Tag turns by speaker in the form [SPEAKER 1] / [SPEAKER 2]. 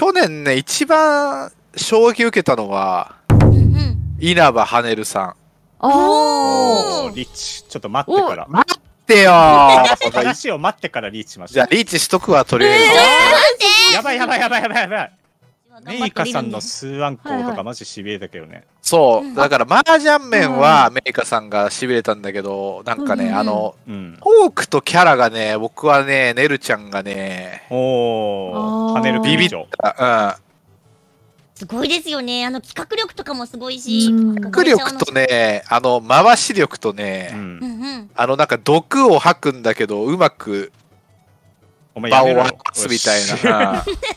[SPEAKER 1] 去年ね、一番衝撃受けたのは、うんう
[SPEAKER 2] ん、稲葉はねるさ
[SPEAKER 1] ん。お
[SPEAKER 2] おリッチ。ちょっと待ってから。待ってよ話
[SPEAKER 3] を待ってからリ
[SPEAKER 2] ーチしました。じゃあ、リーチしとくわ、とりあえず。え
[SPEAKER 3] ー、やばいやばいやばいやばいやばい。
[SPEAKER 4] メイカさんのスーアンコウとかマジしびれたけどね、はいはい、
[SPEAKER 1] そうだからマージャン面はメイカさんがしびれたんだけどなんかね、うん、あの、うん、フォークとキャラがね僕はねねるちゃんがねお跳ねるビビッうん
[SPEAKER 5] すごいですよね。あの企画力とかもすごいし。企画力と
[SPEAKER 1] ね、あの回し力とね、う
[SPEAKER 5] ん、
[SPEAKER 1] あのなんか毒を吐くんだけ
[SPEAKER 3] ど、うまく場を吐すみたいな。